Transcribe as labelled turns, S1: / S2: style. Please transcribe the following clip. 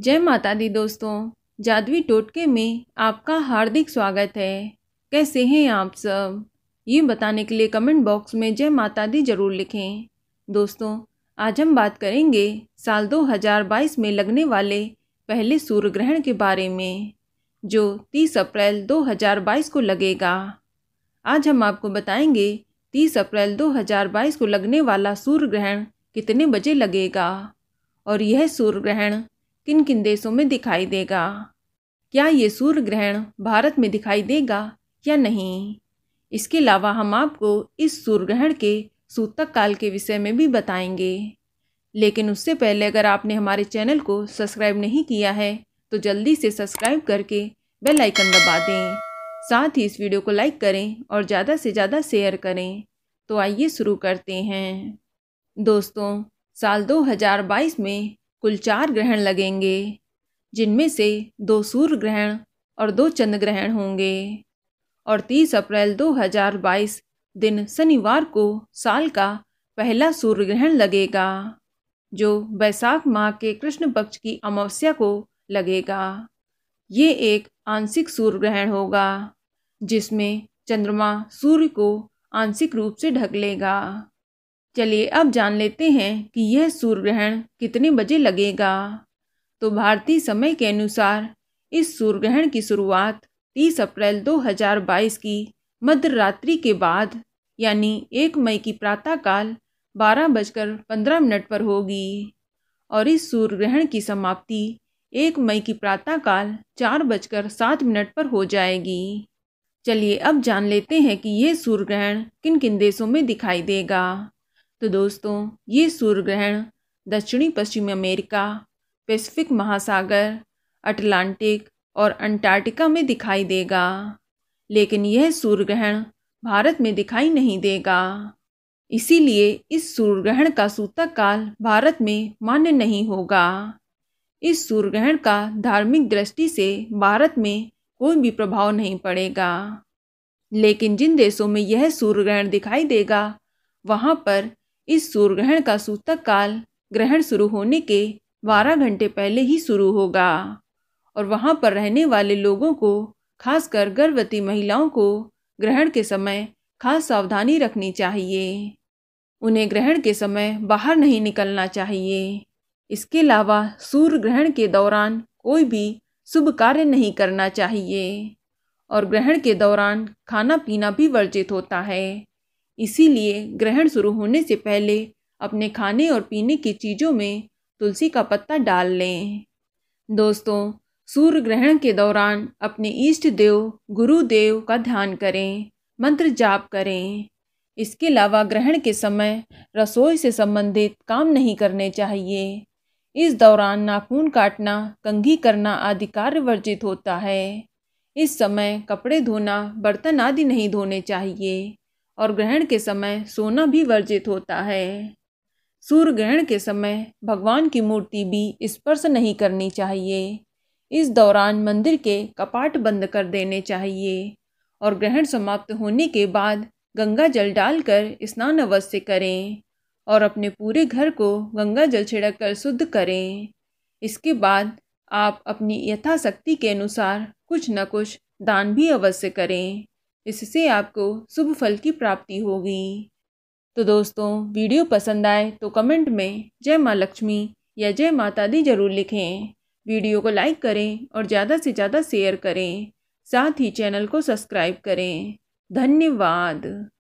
S1: जय माता दी दोस्तों जादवी टोटके में आपका हार्दिक स्वागत है कैसे हैं आप सब ये बताने के लिए कमेंट बॉक्स में जय माता दी ज़रूर लिखें दोस्तों आज हम बात करेंगे साल 2022 में लगने वाले पहले सूर्य ग्रहण के बारे में जो 30 अप्रैल 2022 को लगेगा आज हम आपको बताएंगे 30 अप्रैल 2022 को लगने वाला सूर्य ग्रहण कितने बजे लगेगा और यह सूर्य ग्रहण किन किन देशों में दिखाई देगा क्या ये सूर्य ग्रहण भारत में दिखाई देगा या नहीं इसके अलावा हम आपको इस सूर्य ग्रहण के सूतक काल के विषय में भी बताएंगे लेकिन उससे पहले अगर आपने हमारे चैनल को सब्सक्राइब नहीं किया है तो जल्दी से सब्सक्राइब करके बेल आइकन दबा दें साथ ही इस वीडियो को लाइक करें और ज़्यादा से ज़्यादा शेयर करें तो आइए शुरू करते हैं दोस्तों साल 2022 में कुल चार ग्रहण लगेंगे जिनमें से दो सूर्य ग्रहण और दो चंद्र ग्रहण होंगे और 30 अप्रैल 2022 दिन शनिवार को साल का पहला सूर्य ग्रहण लगेगा जो बैसाख माह के कृष्ण पक्ष की अमावस्या को लगेगा ये एक आंशिक सूर्य ग्रहण होगा जिसमें चंद्रमा सूर्य को आंशिक रूप से ढक लेगा चलिए अब जान लेते हैं कि यह सूर्य ग्रहण कितने बजे लगेगा तो भारतीय समय के अनुसार इस सूर्य ग्रहण की शुरुआत 30 अप्रैल 2022 की मध्य रात्रि के बाद यानी एक मई की प्रातःकाल बारह बजकर पंद्रह मिनट पर होगी और इस सूर्य ग्रहण की समाप्ति एक मई की प्रातःकाल चार बजकर सात मिनट पर हो जाएगी चलिए अब जान लेते हैं कि यह सूर्य ग्रहण किन किन देशों में दिखाई देगा तो दोस्तों ये सूर्य ग्रहण दक्षिणी पश्चिमी अमेरिका पैसिफिक महासागर अटलांटिक और अंटार्कटिका में दिखाई देगा लेकिन यह सूर्य ग्रहण भारत में दिखाई नहीं देगा इसीलिए इस सूर्य ग्रहण का सूतक काल भारत में मान्य नहीं होगा इस सूर्य ग्रहण का धार्मिक दृष्टि से भारत में कोई भी प्रभाव नहीं पड़ेगा लेकिन जिन देशों में यह सूर्य ग्रहण दिखाई देगा वहाँ पर इस सूर्य ग्रहण का सूतक काल ग्रहण शुरू होने के बारह घंटे पहले ही शुरू होगा और वहाँ पर रहने वाले लोगों को खासकर गर्भवती महिलाओं को ग्रहण के समय खास सावधानी रखनी चाहिए उन्हें ग्रहण के समय बाहर नहीं निकलना चाहिए इसके अलावा सूर्य ग्रहण के दौरान कोई भी शुभ कार्य नहीं करना चाहिए और ग्रहण के दौरान खाना पीना भी वर्जित होता है इसीलिए ग्रहण शुरू होने से पहले अपने खाने और पीने की चीज़ों में तुलसी का पत्ता डाल लें दोस्तों सूर्य ग्रहण के दौरान अपने इष्ट देव गुरुदेव का ध्यान करें मंत्र जाप करें इसके अलावा ग्रहण के समय रसोई से संबंधित काम नहीं करने चाहिए इस दौरान नाखून काटना कंघी करना आदि कार्य वर्जित होता है इस समय कपड़े धोना बर्तन आदि नहीं धोने चाहिए और ग्रहण के समय सोना भी वर्जित होता है सूर्य ग्रहण के समय भगवान की मूर्ति भी स्पर्श नहीं करनी चाहिए इस दौरान मंदिर के कपाट बंद कर देने चाहिए और ग्रहण समाप्त होने के बाद गंगा जल डालकर स्नान अवश्य करें और अपने पूरे घर को गंगा जल छिड़क कर शुद्ध करें इसके बाद आप अपनी यथाशक्ति के अनुसार कुछ न कुछ दान भी अवश्य करें इससे आपको शुभ फल की प्राप्ति होगी तो दोस्तों वीडियो पसंद आए तो कमेंट में जय माँ लक्ष्मी या जय माता दी जरूर लिखें वीडियो को लाइक करें और ज़्यादा से ज़्यादा शेयर करें साथ ही चैनल को सब्सक्राइब करें धन्यवाद